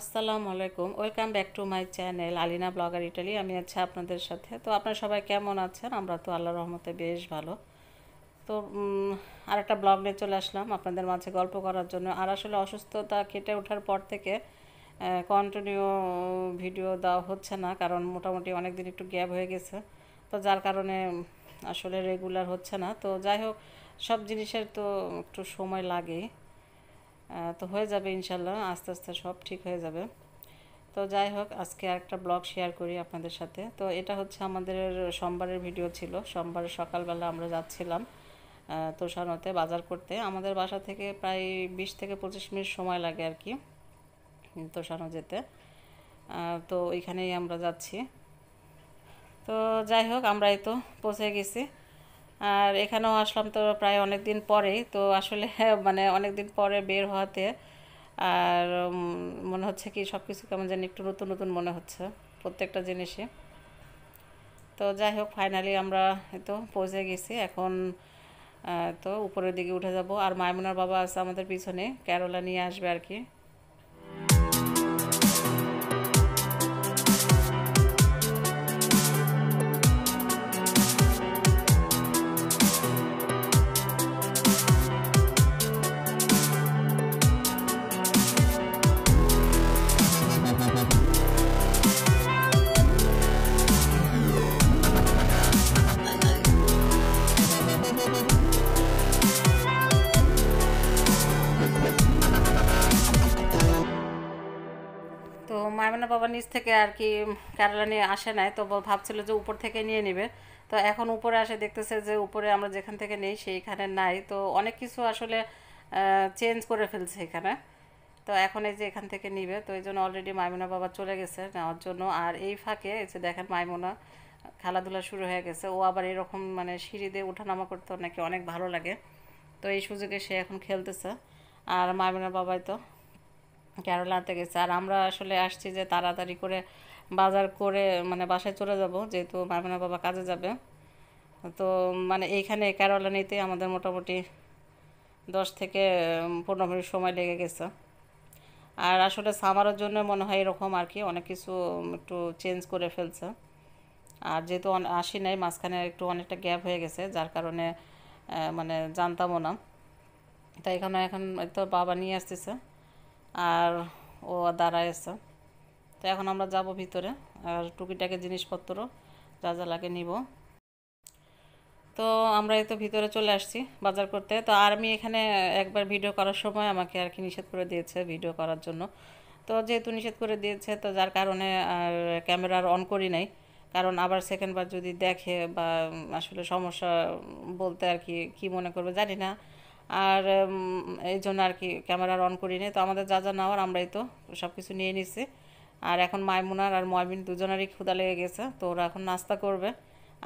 আসসালামু আলাইকুম welcome back to my channel Alina blogger Italy আমি আছি আপনাদের সাথে তো আপনারা সবাই কেমন আছেন আমরা তো আল্লাহ রহমতে বেশ ভালো তো আর একটা ব্লগ নিয়ে চলে আসলাম আপনাদের মাঝে গল্প করার জন্য আর আসলে অসুস্থতা কেটে ওঠার পর থেকে কন্টিনিউ ভিডিও দেওয়া হচ্ছে না কারণ মোটামুটি অনেক দিন একটু গ্যাপ হয়ে গেছে তো যার কারণে আসলে রেগুলার হচ্ছে না তো যাই হোক সব জিনিসের তো একটু সময় লাগে তো হয়ে যাবে ইনশাল্লাহ আস্তে আস্তে সব ঠিক হয়ে যাবে তো যাই হোক আজকে একটা ব্লগ শেয়ার করি আপনাদের সাথে তো এটা হচ্ছে আমাদের সোমবারের ভিডিও ছিল সোমবার সকালবেলা আমরা যাচ্ছিলাম তোষানোতে বাজার করতে আমাদের বাসা থেকে প্রায় বিশ থেকে পঁচিশ মিনিট সময় লাগে আর কি তোষানো যেতে তো ওইখানেই আমরা যাচ্ছি তো যাই হোক আমরাই তো পৌঁছে গেছি আর এখানেও আসলাম তো প্রায় অনেক দিন পরে তো আসলে হ্যাঁ, মানে অনেক দিন পরে বের হওয়াতে আর মনে হচ্ছে কি সব কিছু কেমন জানি একটু নতুন নতুন মনে হচ্ছে প্রত্যেকটা জিনিসই তো যাই হোক ফাইনালি আমরা তো পৌঁছে গেছি এখন তো উপরের দিকে উঠে যাব আর মায়মুনার বাবা আছে আমাদের পিছনে ক্যারোলা নিয়ে আসবে আর কি মায়মানা বাবা নিচ থেকে আর কি কেরালা নিয়ে আসে নাই তো ভাবছিল যে উপর থেকে নিয়ে নেবে তো এখন উপরে আসে দেখতেছে যে উপরে আমরা যেখান থেকে নেই সেইখানে নাই তো অনেক কিছু আসলে চেঞ্জ করে ফেলছে এখানে তো এখন এই যে এখান থেকে নিবে তো এই জন্য অলরেডি মাইমুনা বাবা চলে গেছে নেওয়ার জন্য আর এই ফাঁকে এই যে দেখেন মাইমুনা খেলাধুলা শুরু হয়ে গেছে ও আবার এরকম মানে সিঁড়ি দিয়ে ওঠানামা করতে নাকি অনেক ভালো লাগে তো এই সুযোগে সে এখন খেলতেছে আর মাইমুনা বাবাই তো কেরালা গেছে আর আমরা আসলে আসছি যে তাড়াতাড়ি করে বাজার করে মানে বাসায় চলে যাব যেহেতু মামিনা বাবা কাজে যাবে তো মানে এইখানে কেরালা নিতে আমাদের মোটামুটি দশ থেকে পনেরো মিনিট সময় লেগে গেছে আর আসলে সামারের জন্য মনে হয় এরকম আর কি অনেক কিছু একটু চেঞ্জ করে ফেলছে আর যেহেতু আসি নাই মাঝখানে একটু অনেকটা গ্যাপ হয়ে গেছে যার কারণে মানে জানতামও না তাই এখানে এখন তো বাবা নিয়ে আসতেছে আর ও দাঁড়ায় আছে তো এখন আমরা যাব ভিতরে আর টুকিটাকে জিনিসপত্র যা যা লাগে নিব তো আমরা এই তো ভিতরে চলে আসছি বাজার করতে তো আর আমি এখানে একবার ভিডিও করার সময় আমাকে আর কি নিষেধ করে দিয়েছে ভিডিও করার জন্য তো যেহেতু নিষেধ করে দিয়েছে তো যার কারণে আর ক্যামেরার অন করি নাই কারণ আবার সেকেন্ডবার যদি দেখে বা আসলে সমস্যা বলতে আর কি কী মনে করবে জানি না আর এই জন্য আর কি ক্যামেরার অন করি নি তো আমাদের যা যা নেওয়ার আমরাই তো সব কিছু নিয়ে নিছি আর এখন মাইমুনার আর ময়মিন দুজনেরই ক্ষুদা লেগে গেছে তো ওরা এখন নাস্তা করবে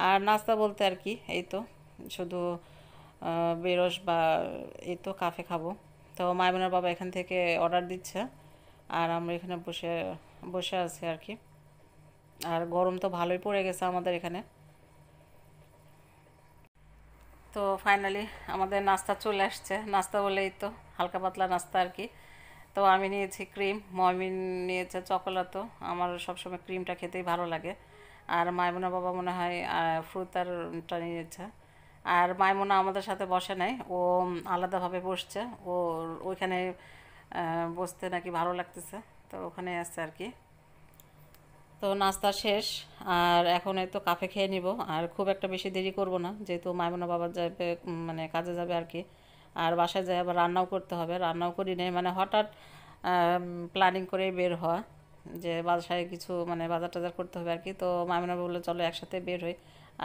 আর নাস্তা বলতে আর কি এই তো শুধু বেরস বা এই তো কাফে খাবো তো মাইমুনার বাবা এখান থেকে অর্ডার দিচ্ছে আর আমরা এখানে বসে বসে আছি আর কি আর গরম তো ভালোই পড়ে গেছে আমাদের এখানে তো ফাইনালি আমাদের নাস্তা চলে আসছে নাস্তা বলেই তো হালকা পাতলা নাস্তা আর কি তো আমি নিয়েছি ক্রিম মমিন নিয়েছে চকোলাতো আমার সবসময় ক্রিমটা খেতেই ভালো লাগে আর মাইমোনা বাবা মনে হয় ফ্রুতারটা নিয়েছে আর মাইমোনা আমাদের সাথে বসে নাই ও আলাদাভাবে বসছে ও ওইখানে বসতে নাকি ভালো লাগতেছে তো ওখানে আসছে আর কি তো নাস্তা শেষ আর এখন তো কাফে খেয়ে নিব আর খুব একটা বেশি দেরি করব না যেহেতু মাইমনা বাবা যাবে মানে কাজে যাবে আর কি আর বাসায় যায় আবার রান্নাও করতে হবে রান্নাও করি নেই মানে হঠাৎ প্ল্যানিং করে বের হওয়া যে বাসায় কিছু মানে বাজার টাজার করতে হবে আর কি তো মামিনা বললো চলো একসাথে বের হই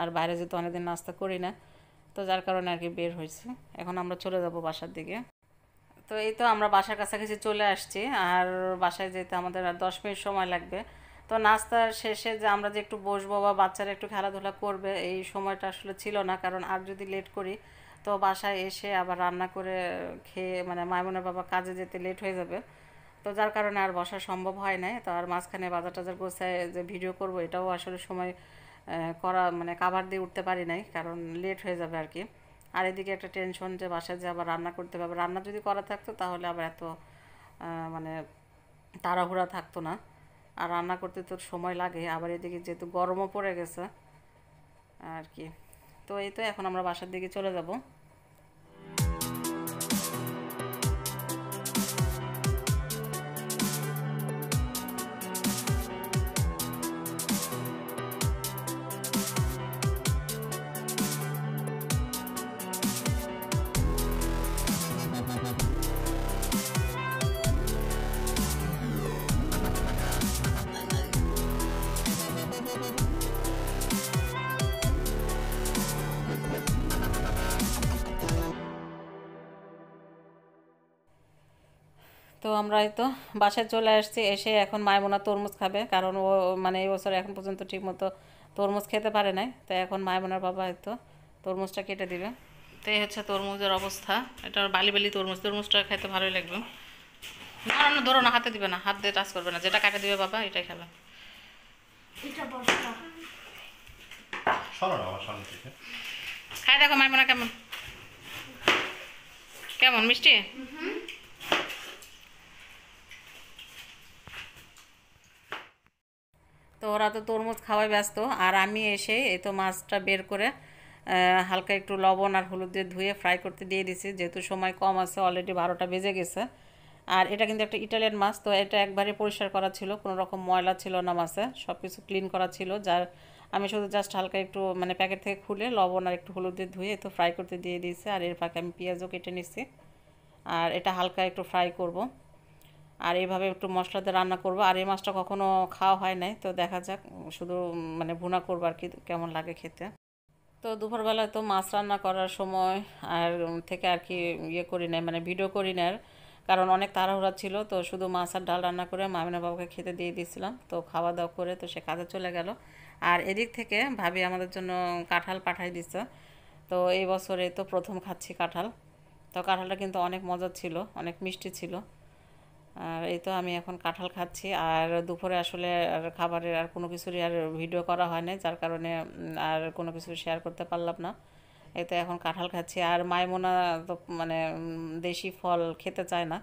আর বাইরে যেহেতু অনেকদিন নাস্তা করি না তো যার কারণে আর কি বের হয়েছে এখন আমরা চলে যাব বাসার দিকে তো এই তো আমরা বাসার কাছাকাছি চলে আসছি আর বাসায় যেতে আমাদের আর দশ মিনিট সময় লাগবে তো নাস্তার শেষে যে আমরা যে একটু বসবো বা বাচ্চারা একটু খেলাধুলা করবে এই সময়টা আসলে ছিল না কারণ আর যদি লেট করি তো বাসায় এসে আবার রান্না করে খেয়ে মানে মায়মনের বাবা কাজে যেতে লেট হয়ে যাবে তো যার কারণে আর বসা সম্ভব হয় নাই তো আর মাঝখানে বাজার টাজার গোছায় যে ভিডিও করব এটাও আসলে সময় করা মানে কাভার দিয়ে উঠতে পারি নাই কারণ লেট হয়ে যাবে আর কি আর এদিকে একটা টেনশন যে বাসায় যে আবার রান্না করতে হবে রান্না যদি করা থাকতো তাহলে আবার এত মানে তাড়াহুড়া থাকতো না আর রান্না করতে তো সময় লাগে আবার এদিকে যেহেতু গরমও পড়ে গেছে আর কি তো এই তো এখন আমরা বাসার দিকে চলে যাবো তো আমরা তো বাসায় চলে আসছি এসে এখন মায়মোনা তরমুজ খাবে কারণ ও মানে এই বছর এখন পর্যন্ত ঠিকমতো তরমুজ খেতে পারে নাই তো এখন মায়মোনার বাবা হয়তো তরমুজটা কেটে দিবে তো এই হচ্ছে তরমুজের অবস্থা এটা বালি বালি তরমুজ তরমুজটা খাইতে ভালোই লাগবে না না ধরো না হাতে দিবে না হাত দিয়ে টাচ করবে না যেটা কাটে দিবে বাবা এটাই খাবে খাই দেখো মাইমোনা কেমন কেমন মিষ্টি ওরা তো তরমুজ খাওয়ায় ব্যস্ত আর আমি এসে এই তো মাছটা বের করে হালকা একটু লবণ আর হলুদ দিয়ে ধুয়ে ফ্রাই করতে দিয়ে দিছি যেহেতু সময় কম আছে অলরেডি বারোটা বেজে গেছে আর এটা কিন্তু একটা ইটালিয়ান মাছ তো এটা একবারে পরিষ্কার করা ছিল কোনো রকম ময়লা ছিল না মাছে সব কিছু ক্লিন করা ছিল যার আমি শুধু জাস্ট হালকা একটু মানে প্যাকেট থেকে খুলে লবণ আর একটু হলুদ দিয়ে ধুয়ে তো ফ্রাই করতে দিয়ে দিয়েছি আর এর ফাঁকে আমি পেঁয়াজও কেটে নিচ্ছি আর এটা হালকা একটু ফ্রাই করবো আর এভাবে একটু মশলা দিয়ে রান্না করব আর এই মাছটা কখনো খাওয়া হয় নাই তো দেখা যাক শুধু মানে ভুনা করবো আর কি কেমন লাগে খেতে তো দুপুরবেলায় তো মাছ রান্না করার সময় আর থেকে আর কি ইয়ে করি নাই মানে ভিডিও করি না কারণ অনেক তাড়াহুড়া ছিল তো শুধু মাছ আর ডাল রান্না করে মামিনা বাবাকে খেতে দিয়ে দিয়েছিলাম তো খাওয়া দাওয়া করে তো সে কাজে চলে গেল আর এদিক থেকে ভাবি আমাদের জন্য কাঁঠাল পাঠাই দিচ্ছে তো এই বছরে তো প্রথম খাচ্ছি কাঁঠাল তো কাঁঠালটা কিন্তু অনেক মজার ছিল অনেক মিষ্টি ছিল আর এই তো আমি এখন কাঁঠাল খাচ্ছি আর দুপুরে আসলে আর খাবারের আর কোনো কিছুরই আর ভিডিও করা হয় না যার কারণে আর কোনো কিছু শেয়ার করতে পারলাম না এই তো এখন কাঁঠাল খাচ্ছি আর মাইমোনা তো মানে দেশি ফল খেতে চায় না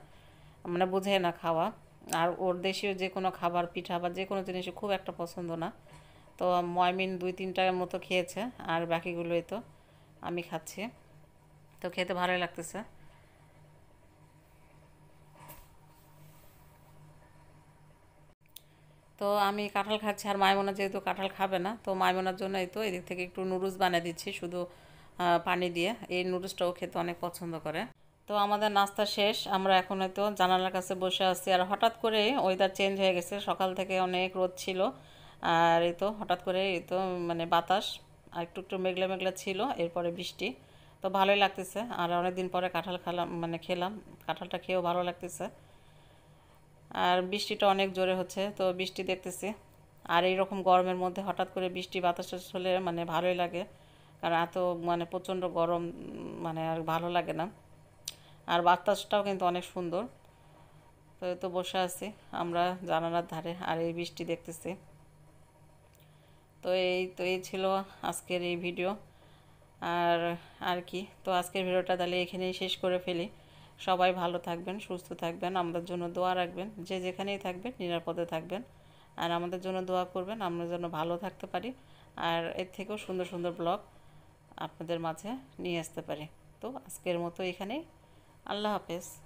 মানে বুঝে না খাওয়া আর ওর দেশীয় যে কোনো খাবার পিঠা বা যে কোনো জিনিস খুব একটা পছন্দ না তো ময়মিন দুই তিনটার মতো খেয়েছে আর বাকিগুলোই তো আমি খাচ্ছি তো খেতে ভালোই লাগতেছে তো আমি কাঁঠাল খাচ্ছি আর মাইমোনা যেহেতু কাঁঠাল খাবে না তো মাইমোনার জন্য এই তো এদিক থেকে একটু নুডলস বানিয়ে দিচ্ছি শুধু পানি দিয়ে এই নুডলসটাও খেতে অনেক পছন্দ করে তো আমাদের নাস্তা শেষ আমরা এখন হয়তো জানালার কাছে বসে আছি আর হঠাৎ করে ওয়েদার চেঞ্জ হয়ে গেছে সকাল থেকে অনেক রোদ ছিল আর এই তো হঠাৎ করে এই তো মানে বাতাস আর একটু একটু মেঘলা মেঘলা ছিল এরপরে বৃষ্টি তো ভালোই লাগতেছে আর অনেকদিন পরে কাঁঠাল খেলাম মানে খেলাম কাঁঠালটা খেয়েও ভালো লাগতেছে আর বৃষ্টিটা অনেক জোরে হচ্ছে তো বৃষ্টি দেখতেছি আর এই রকম গরমের মধ্যে হঠাৎ করে বৃষ্টি বাতাস হলে মানে ভালোই লাগে কারণ এত মানে প্রচণ্ড গরম মানে আর ভালো লাগে না আর বাতাসটাও কিন্তু অনেক সুন্দর তো তো বসে আছি আমরা জানালার ধারে আর এই বৃষ্টি দেখতেছি তো এই তো এই ছিল আজকের এই ভিডিও আর আর কি তো আজকের ভিডিওটা তাহলে এখানেই শেষ করে ফেলি সবাই ভালো থাকবেন সুস্থ থাকবেন আমাদের জন্য দোয়া রাখবেন যে যেখানেই থাকবেন নিরাপদে থাকবেন আর আমাদের জন্য দোয়া করবেন আমরা যেন ভালো থাকতে পারি আর এর থেকেও সুন্দর সুন্দর ব্লগ আপনাদের মাঝে নিয়ে আসতে পারি তো আজকের মতো এখানেই আল্লাহ হাফেজ